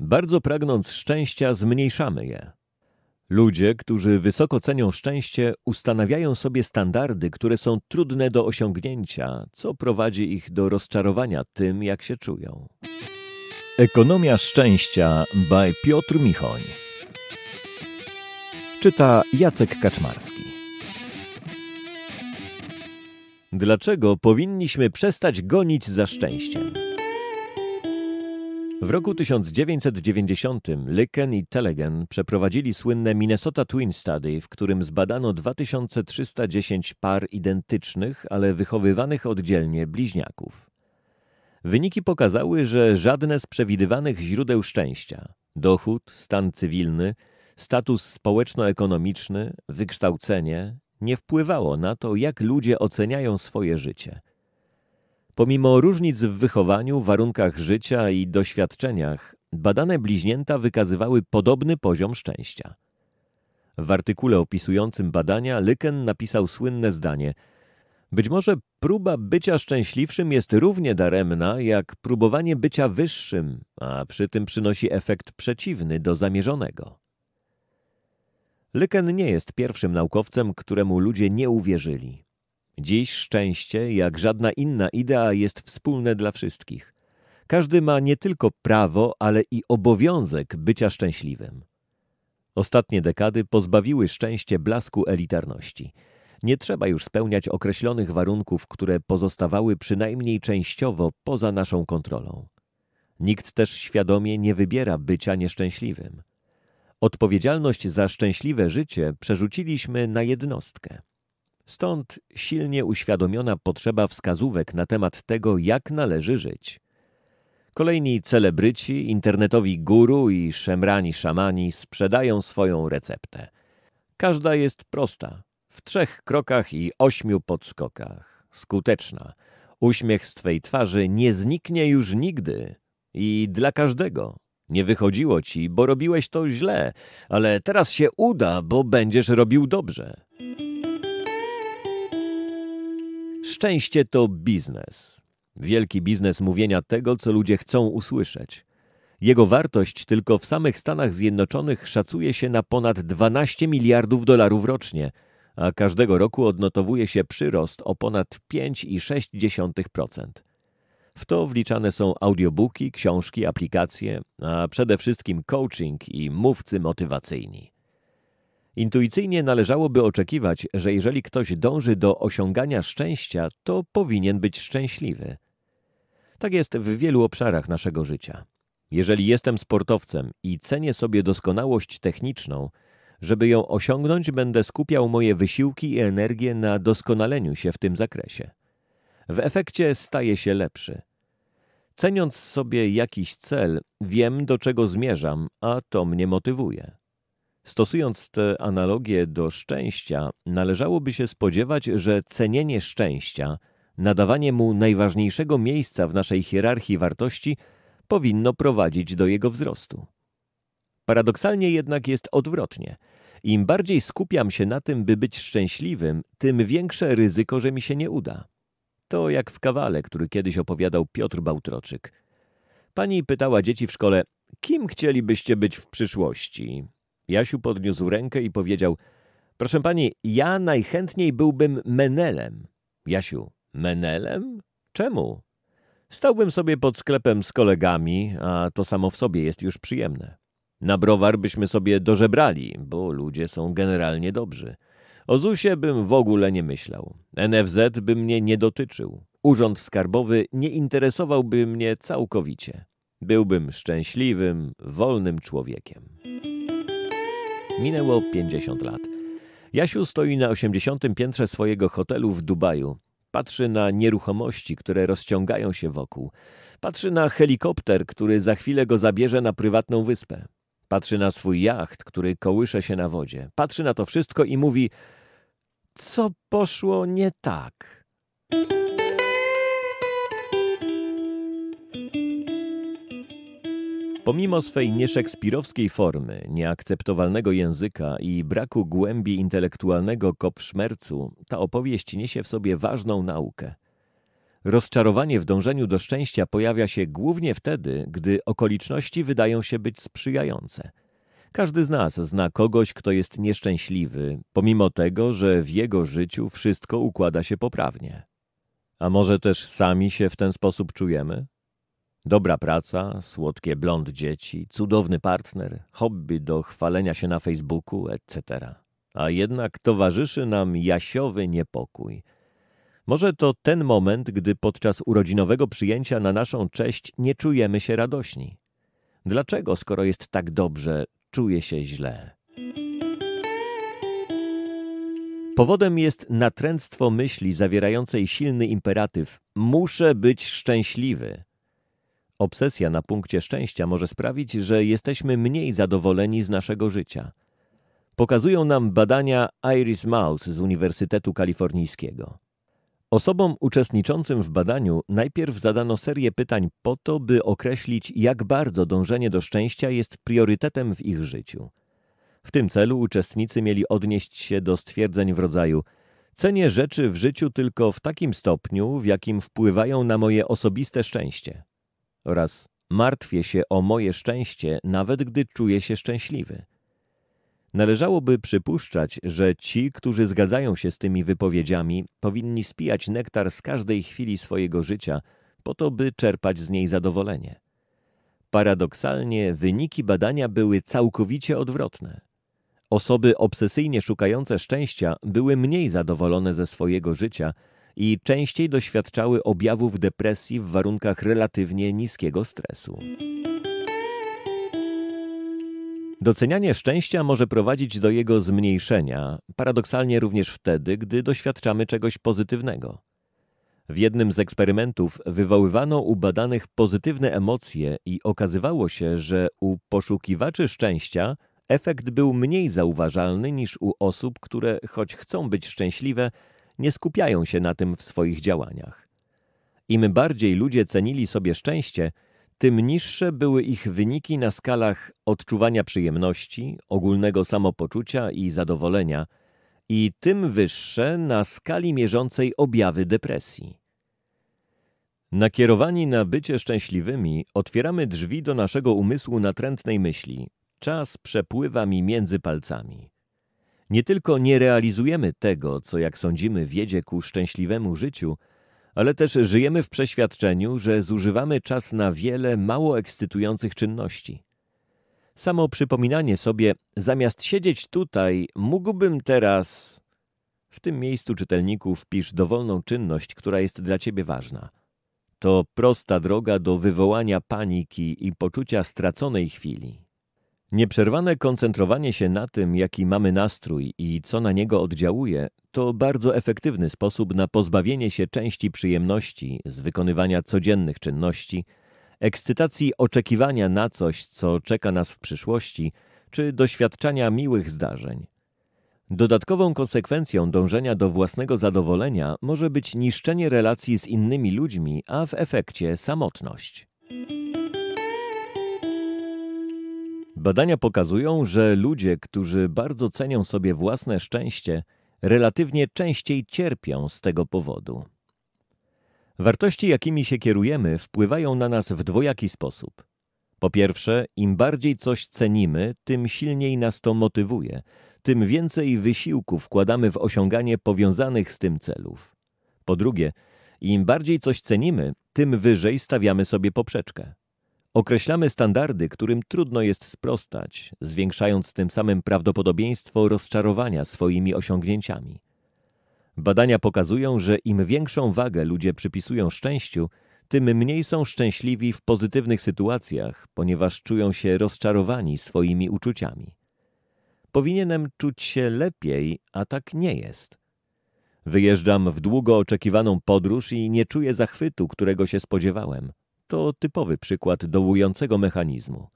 Bardzo pragnąc szczęścia, zmniejszamy je. Ludzie, którzy wysoko cenią szczęście, ustanawiają sobie standardy, które są trudne do osiągnięcia, co prowadzi ich do rozczarowania tym, jak się czują. Ekonomia szczęścia by Piotr Michoń. Czyta Jacek Kaczmarski. Dlaczego powinniśmy przestać gonić za szczęściem? W roku 1990 Lyken i Telegen przeprowadzili słynne Minnesota Twin Study, w którym zbadano 2310 par identycznych, ale wychowywanych oddzielnie bliźniaków. Wyniki pokazały, że żadne z przewidywanych źródeł szczęścia dochód, stan cywilny, status społeczno-ekonomiczny, wykształcenie nie wpływało na to, jak ludzie oceniają swoje życie Pomimo różnic w wychowaniu, warunkach życia i doświadczeniach, badane bliźnięta wykazywały podobny poziom szczęścia. W artykule opisującym badania Lyken napisał słynne zdanie Być może próba bycia szczęśliwszym jest równie daremna, jak próbowanie bycia wyższym, a przy tym przynosi efekt przeciwny do zamierzonego. Lyken nie jest pierwszym naukowcem, któremu ludzie nie uwierzyli. Dziś szczęście, jak żadna inna idea, jest wspólne dla wszystkich. Każdy ma nie tylko prawo, ale i obowiązek bycia szczęśliwym. Ostatnie dekady pozbawiły szczęście blasku elitarności. Nie trzeba już spełniać określonych warunków, które pozostawały przynajmniej częściowo poza naszą kontrolą. Nikt też świadomie nie wybiera bycia nieszczęśliwym. Odpowiedzialność za szczęśliwe życie przerzuciliśmy na jednostkę. Stąd silnie uświadomiona potrzeba wskazówek na temat tego, jak należy żyć. Kolejni celebryci, internetowi guru i szemrani szamani sprzedają swoją receptę. Każda jest prosta, w trzech krokach i ośmiu podskokach. Skuteczna. Uśmiech z Twej twarzy nie zniknie już nigdy. I dla każdego. Nie wychodziło Ci, bo robiłeś to źle, ale teraz się uda, bo będziesz robił dobrze. Szczęście to biznes. Wielki biznes mówienia tego, co ludzie chcą usłyszeć. Jego wartość tylko w samych Stanach Zjednoczonych szacuje się na ponad 12 miliardów dolarów rocznie, a każdego roku odnotowuje się przyrost o ponad 5,6%. W to wliczane są audiobooki, książki, aplikacje, a przede wszystkim coaching i mówcy motywacyjni. Intuicyjnie należałoby oczekiwać, że jeżeli ktoś dąży do osiągania szczęścia, to powinien być szczęśliwy. Tak jest w wielu obszarach naszego życia. Jeżeli jestem sportowcem i cenię sobie doskonałość techniczną, żeby ją osiągnąć, będę skupiał moje wysiłki i energię na doskonaleniu się w tym zakresie. W efekcie staję się lepszy. Ceniąc sobie jakiś cel, wiem do czego zmierzam, a to mnie motywuje. Stosując tę analogię do szczęścia, należałoby się spodziewać, że cenienie szczęścia, nadawanie mu najważniejszego miejsca w naszej hierarchii wartości, powinno prowadzić do jego wzrostu. Paradoksalnie jednak jest odwrotnie. Im bardziej skupiam się na tym, by być szczęśliwym, tym większe ryzyko, że mi się nie uda. To jak w kawale, który kiedyś opowiadał Piotr Bałtroczyk. Pani pytała dzieci w szkole, kim chcielibyście być w przyszłości? Jasiu podniósł rękę i powiedział: Proszę pani, ja najchętniej byłbym menelem. Jasiu, menelem? Czemu? Stałbym sobie pod sklepem z kolegami, a to samo w sobie jest już przyjemne. Na browar byśmy sobie dożebrali, bo ludzie są generalnie dobrzy. O ZUSie bym w ogóle nie myślał. NFZ by mnie nie dotyczył. Urząd Skarbowy nie interesowałby mnie całkowicie. Byłbym szczęśliwym, wolnym człowiekiem. Minęło 50 lat. Jasiu stoi na 80. piętrze swojego hotelu w Dubaju. Patrzy na nieruchomości, które rozciągają się wokół. Patrzy na helikopter, który za chwilę go zabierze na prywatną wyspę. Patrzy na swój jacht, który kołysze się na wodzie. Patrzy na to wszystko i mówi: Co poszło nie tak? Pomimo swej nieszekspirowskiej formy, nieakceptowalnego języka i braku głębi intelektualnego kopszmercu, ta opowieść niesie w sobie ważną naukę. Rozczarowanie w dążeniu do szczęścia pojawia się głównie wtedy, gdy okoliczności wydają się być sprzyjające. Każdy z nas zna kogoś, kto jest nieszczęśliwy, pomimo tego, że w jego życiu wszystko układa się poprawnie. A może też sami się w ten sposób czujemy? Dobra praca, słodkie blond dzieci, cudowny partner, hobby do chwalenia się na Facebooku, etc. A jednak towarzyszy nam jasiowy niepokój. Może to ten moment, gdy podczas urodzinowego przyjęcia na naszą cześć nie czujemy się radośni. Dlaczego, skoro jest tak dobrze, czuję się źle? Powodem jest natręctwo myśli zawierającej silny imperatyw: muszę być szczęśliwy. Obsesja na punkcie szczęścia może sprawić, że jesteśmy mniej zadowoleni z naszego życia. Pokazują nam badania Iris Maus z Uniwersytetu Kalifornijskiego. Osobom uczestniczącym w badaniu najpierw zadano serię pytań po to, by określić, jak bardzo dążenie do szczęścia jest priorytetem w ich życiu. W tym celu uczestnicy mieli odnieść się do stwierdzeń w rodzaju cenię rzeczy w życiu tylko w takim stopniu, w jakim wpływają na moje osobiste szczęście oraz martwię się o moje szczęście, nawet gdy czuję się szczęśliwy. Należałoby przypuszczać, że ci, którzy zgadzają się z tymi wypowiedziami, powinni spijać nektar z każdej chwili swojego życia, po to, by czerpać z niej zadowolenie. Paradoksalnie wyniki badania były całkowicie odwrotne. Osoby obsesyjnie szukające szczęścia były mniej zadowolone ze swojego życia i częściej doświadczały objawów depresji w warunkach relatywnie niskiego stresu. Docenianie szczęścia może prowadzić do jego zmniejszenia, paradoksalnie również wtedy, gdy doświadczamy czegoś pozytywnego. W jednym z eksperymentów wywoływano u badanych pozytywne emocje i okazywało się, że u poszukiwaczy szczęścia efekt był mniej zauważalny niż u osób, które choć chcą być szczęśliwe, nie skupiają się na tym w swoich działaniach. Im bardziej ludzie cenili sobie szczęście, tym niższe były ich wyniki na skalach odczuwania przyjemności, ogólnego samopoczucia i zadowolenia, i tym wyższe na skali mierzącej objawy depresji. Nakierowani na bycie szczęśliwymi, otwieramy drzwi do naszego umysłu natrętnej myśli. Czas przepływa mi między palcami. Nie tylko nie realizujemy tego, co jak sądzimy wiedzie ku szczęśliwemu życiu, ale też żyjemy w przeświadczeniu, że zużywamy czas na wiele mało ekscytujących czynności. Samo przypominanie sobie, zamiast siedzieć tutaj, mógłbym teraz... W tym miejscu czytelniku wpisz dowolną czynność, która jest dla Ciebie ważna. To prosta droga do wywołania paniki i poczucia straconej chwili. Nieprzerwane koncentrowanie się na tym, jaki mamy nastrój i co na niego oddziałuje, to bardzo efektywny sposób na pozbawienie się części przyjemności z wykonywania codziennych czynności, ekscytacji oczekiwania na coś, co czeka nas w przyszłości, czy doświadczania miłych zdarzeń. Dodatkową konsekwencją dążenia do własnego zadowolenia może być niszczenie relacji z innymi ludźmi, a w efekcie samotność. Badania pokazują, że ludzie, którzy bardzo cenią sobie własne szczęście, relatywnie częściej cierpią z tego powodu. Wartości, jakimi się kierujemy, wpływają na nas w dwojaki sposób. Po pierwsze, im bardziej coś cenimy, tym silniej nas to motywuje, tym więcej wysiłku wkładamy w osiąganie powiązanych z tym celów. Po drugie, im bardziej coś cenimy, tym wyżej stawiamy sobie poprzeczkę. Określamy standardy, którym trudno jest sprostać, zwiększając tym samym prawdopodobieństwo rozczarowania swoimi osiągnięciami. Badania pokazują, że im większą wagę ludzie przypisują szczęściu, tym mniej są szczęśliwi w pozytywnych sytuacjach, ponieważ czują się rozczarowani swoimi uczuciami. Powinienem czuć się lepiej, a tak nie jest. Wyjeżdżam w długo oczekiwaną podróż i nie czuję zachwytu, którego się spodziewałem to typowy przykład dołującego mechanizmu.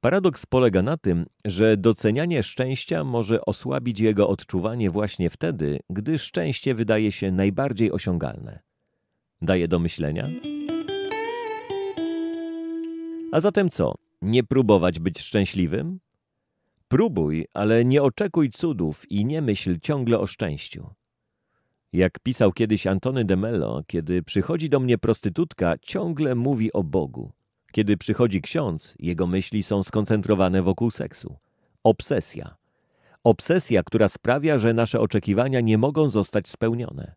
Paradoks polega na tym, że docenianie szczęścia może osłabić jego odczuwanie właśnie wtedy, gdy szczęście wydaje się najbardziej osiągalne. Daje do myślenia? A zatem co? Nie próbować być szczęśliwym? Próbuj, ale nie oczekuj cudów i nie myśl ciągle o szczęściu. Jak pisał kiedyś Antony de Mello, kiedy przychodzi do mnie prostytutka, ciągle mówi o Bogu. Kiedy przychodzi ksiądz, jego myśli są skoncentrowane wokół seksu. Obsesja. Obsesja, która sprawia, że nasze oczekiwania nie mogą zostać spełnione.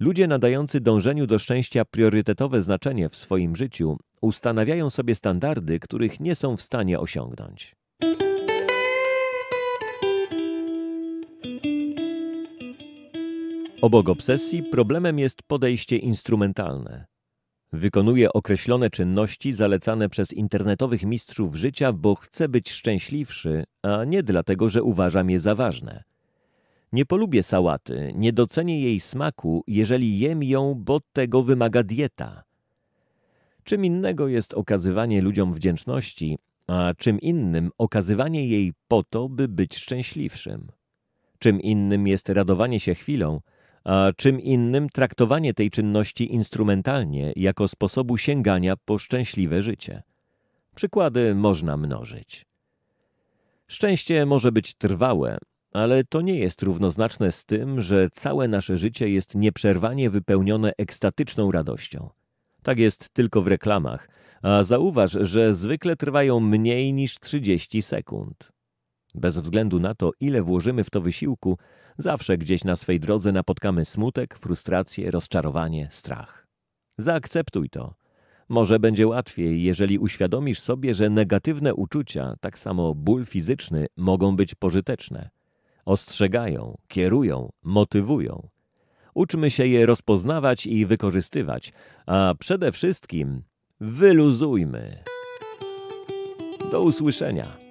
Ludzie nadający dążeniu do szczęścia priorytetowe znaczenie w swoim życiu ustanawiają sobie standardy, których nie są w stanie osiągnąć. Obok obsesji problemem jest podejście instrumentalne. Wykonuje określone czynności zalecane przez internetowych mistrzów życia, bo chce być szczęśliwszy, a nie dlatego, że uważam je za ważne. Nie polubię sałaty, nie docenię jej smaku, jeżeli jem ją, bo tego wymaga dieta. Czym innego jest okazywanie ludziom wdzięczności, a czym innym okazywanie jej po to, by być szczęśliwszym. Czym innym jest radowanie się chwilą, a czym innym traktowanie tej czynności instrumentalnie jako sposobu sięgania po szczęśliwe życie. Przykłady można mnożyć. Szczęście może być trwałe, ale to nie jest równoznaczne z tym, że całe nasze życie jest nieprzerwanie wypełnione ekstatyczną radością. Tak jest tylko w reklamach, a zauważ, że zwykle trwają mniej niż 30 sekund. Bez względu na to, ile włożymy w to wysiłku, zawsze gdzieś na swej drodze napotkamy smutek, frustrację, rozczarowanie, strach. Zaakceptuj to. Może będzie łatwiej, jeżeli uświadomisz sobie, że negatywne uczucia, tak samo ból fizyczny, mogą być pożyteczne. Ostrzegają, kierują, motywują. Uczmy się je rozpoznawać i wykorzystywać, a przede wszystkim wyluzujmy. Do usłyszenia.